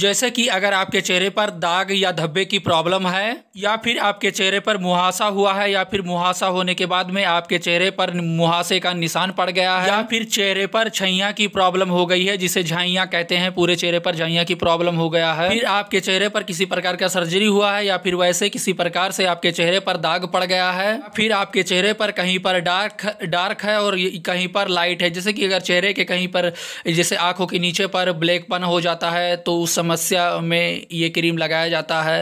जैसे कि अगर आपके चेहरे पर दाग या धब्बे की प्रॉब्लम है या फिर आपके चेहरे पर मुहासा हुआ है या फिर मुहासा होने के बाद में आपके चेहरे पर मुहासे का निशान पड़ गया है या फिर चेहरे पर छाइया की प्रॉब्लम हो गई है जिसे झाइया कहते हैं पूरे चेहरे पर झाइया की प्रॉब्लम हो गया है फिर आपके चेहरे पर किसी प्रकार का सर्जरी हुआ है या फिर वैसे किसी प्रकार से आपके चेहरे पर दाग पड़ गया है फिर आपके चेहरे पर कहीं पर डार्क डार्क है और कहीं पर लाइट है जैसे कि अगर चेहरे के कहीं पर जैसे आंखों के नीचे पर ब्लैकपन हो जाता है तो उस समस्या में ये क्रीम लगाया जाता है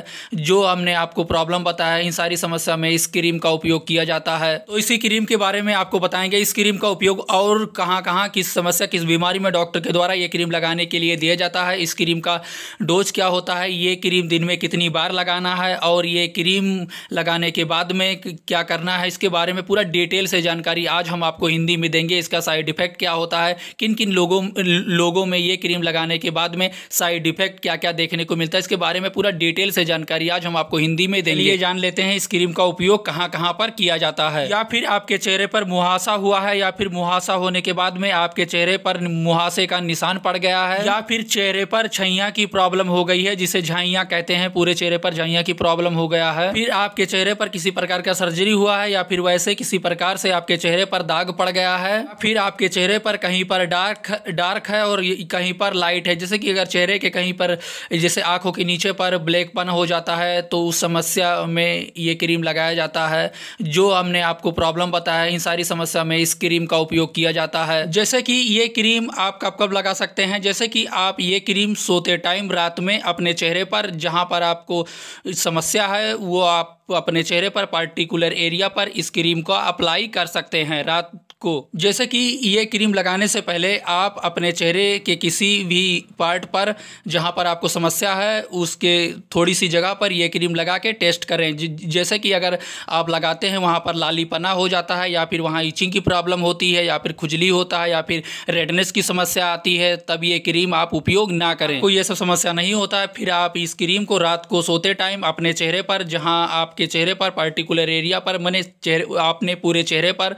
जो हमने आपको प्रॉब्लम बताया है इन सारी समस्या में इस क्रीम का उपयोग किया जाता है तो इसी क्रीम के बारे में आपको बताएंगे इस क्रीम का उपयोग और कहाँ कहाँ किस समस्या किस बीमारी में डॉक्टर के द्वारा ये क्रीम लगाने के लिए दिया जाता है इस क्रीम का डोज क्या होता है ये क्रीम दिन में कितनी बार लगाना है और ये क्रीम लगाने के बाद में क्या करना है इसके बारे में पूरा डिटेल से जानकारी आज हम आपको हिंदी में देंगे इसका साइड इफेक्ट क्या होता है किन किन लोगों लोगों में ये क्रीम लगाने के बाद में साइड इफेक्ट प्रोडक्ट क्या क्या देखने को मिलता है इसके बारे में पूरा डिटेल से जानकारी आज हम आपको हिंदी में देंगे ये जान लेते हैं इस क्रीम का उपयोग कहाँ कहाँ पर किया जाता है या फिर आपके चेहरे पर मुहासा हुआ है या फिर मुहासा होने के बाद में आपके चेहरे पर मुहासे का निशान पड़ गया है या फिर चेहरे पर छैया की प्रॉब्लम हो गई है जिसे झाइया कहते हैं पूरे चेहरे पर झाइया की प्रॉब्लम हो गया है फिर आपके चेहरे पर किसी प्रकार का सर्जरी हुआ है या फिर वैसे किसी प्रकार से आपके चेहरे पर दाग पड़ गया है फिर आपके चेहरे पर कहीं पर डार्क डार्क है और कहीं पर लाइट है जैसे कि अगर चेहरे के कहीं कहीं पर जैसे आँखों के नीचे पर ब्लैकपन हो जाता है तो उस समस्या में ये क्रीम लगाया जाता है जो हमने आपको प्रॉब्लम बताया इन सारी समस्या में इस क्रीम का उपयोग किया जाता है जैसे कि ये क्रीम आप कब कब लगा सकते हैं जैसे कि आप ये क्रीम सोते टाइम रात में अपने चेहरे पर जहाँ पर आपको समस्या है वो आप अपने चेहरे पर पार्टिकुलर एरिया पर इस क्रीम को अप्लाई कर सकते हैं रात को जैसे कि ये क्रीम लगाने से पहले आप अपने चेहरे के किसी भी पार्ट पर जहां जहाँ पर आपको समस्या है उसके थोड़ी सी जगह पर ये क्रीम लगा के टेस्ट करें जैसे कि अगर आप लगाते हैं वहाँ पर लाली पना हो जाता है या फिर वहाँ इचिंग की प्रॉब्लम होती है या फिर खुजली होता है या फिर रेडनेस की समस्या आती है तब ये क्रीम आप उपयोग ना करें कोई ये सब समस्या नहीं होता है फिर आप इस क्रीम को रात को सोते टाइम अपने चेहरे पर जहाँ आपके चेहरे पर पर्टिकुलर एरिया पर मैंने चेहरे आपने पूरे चेहरे पर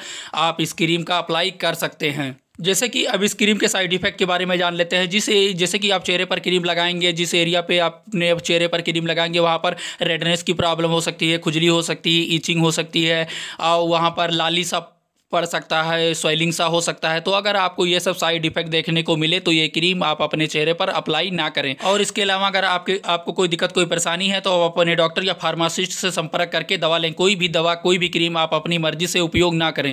आप इस क्रीम का अप्लाई कर सकते हैं जैसे कि अब इस क्रीम के साइड इफ़ेक्ट के बारे में जान लेते हैं जिस जैसे कि आप चेहरे पर क्रीम लगाएंगे जिस एरिया पे आपने चेहरे पर क्रीम लगाएंगे वहाँ पर रेडनेस की प्रॉब्लम हो सकती है खुजली हो सकती है ईचिंग हो सकती है और वहाँ पर लाली सा पड़ सकता है स्वेलिंग सा हो सकता है तो अगर आपको ये सब साइड इफेक्ट देखने को मिले तो ये क्रीम आप अपने चेहरे पर अप्लाई ना करें और इसके अलावा अगर आपके आपको कोई दिक्कत कोई परेशानी है तो आप अपने डॉक्टर या फार्मासिस्ट से संपर्क करके दवा लें कोई भी दवा कोई भी क्रीम आप अपनी मर्जी से उपयोग ना करें